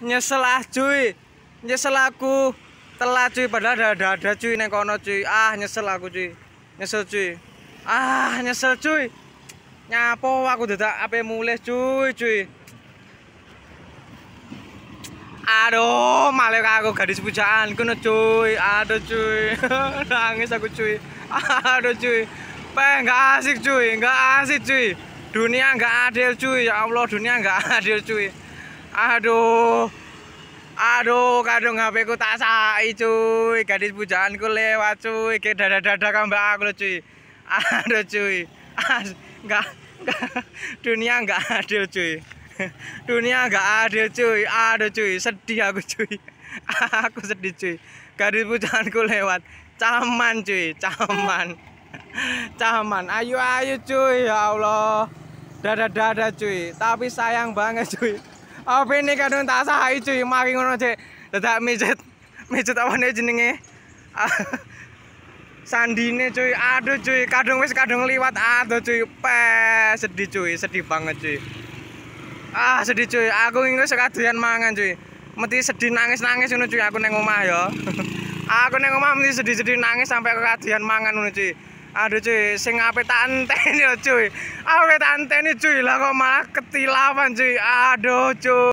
nyesel ah cuy nyesel aku telat cuy padahal ada ada, ada cuy neng kono cuy ah nyesel aku cuy nyesel cuy ah nyesel cuy nyapo aku tidak apa mulai cuy cuy aduh malah aku gadis pujaan kuno cuy aduh cuy nangis aku cuy aduh cuy peh nggak asik cuy nggak asik cuy dunia nggak adil cuy ya allah dunia nggak adil cuy aduh aduh kadung HP ku tak sai cuy gadis pujaanku lewat cuy ke dada dada kambak aku cuy aduh cuy As, enggak, dunia enggak adil cuy dunia enggak adil cuy aduh cuy sedih aku cuy aku sedih cuy gadis pujaanku lewat caman cuy caman caman ayo ayo cuy ya Allah dada dada cuy tapi sayang banget cuy Apa oh, ini kadung tak sahai cuy, mari ngono cek Dedak mijet Mijet apa ini jenenge Sandine cuy, aduh cuy kadung wis kadung liwat, aduh cuy Peh, sedih cuy, sedih banget cuy Ah sedih cuy, aku ini sekadian mangan cuy Mesti sedih nangis-nangis ini cuy, aku neng rumah ya Aku neng rumah mesti sedih-sedih nangis sampai kekadian mangan ini cuy Aduh cuy, sing ape ya cuy. Aku tak cuy, lah kok malah ketilapan cuy. Aduh cuy.